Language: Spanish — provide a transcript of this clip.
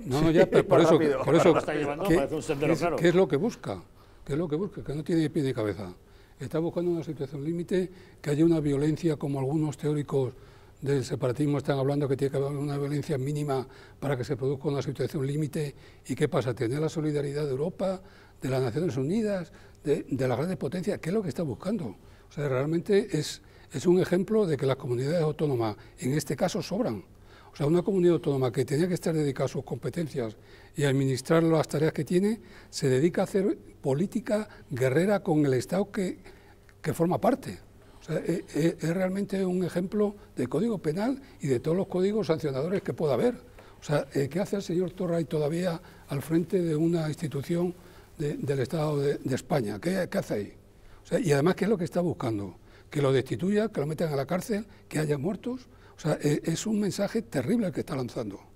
No, no, ya, pero por, eso, por eso, ¿qué, es lo que busca? ¿Qué es lo que busca? Que no tiene pie ni cabeza. Está buscando una situación límite, que haya una violencia, como algunos teóricos del separatismo están hablando, que tiene que haber una violencia mínima para que se produzca una situación límite. ¿Y qué pasa? ¿Tener la solidaridad de Europa, de las Naciones Unidas, de, las grandes potencias? ¿Qué es lo que está buscando? O sea, realmente es, es un ejemplo de que las comunidades autónomas, en este caso, sobran. O sea, una comunidad autónoma que tenía que estar dedicada a sus competencias y administrar las tareas que tiene, se dedica a hacer política guerrera con el Estado que, forma parte. O sea, e, e, es, realmente un ejemplo de código penal y de todos los códigos sancionadores que pueda haber. O sea, eh, ¿qué hace el señor Torray todavía al frente de una institución del Estado de, España? ¿Qué, ¿Qué, hace ahí? O sea, y además, ¿qué es lo que está buscando? que lo destituya, que lo metan a la cárcel, que haya muertos. O sea, e, es un mensaje terrible el que está lanzando.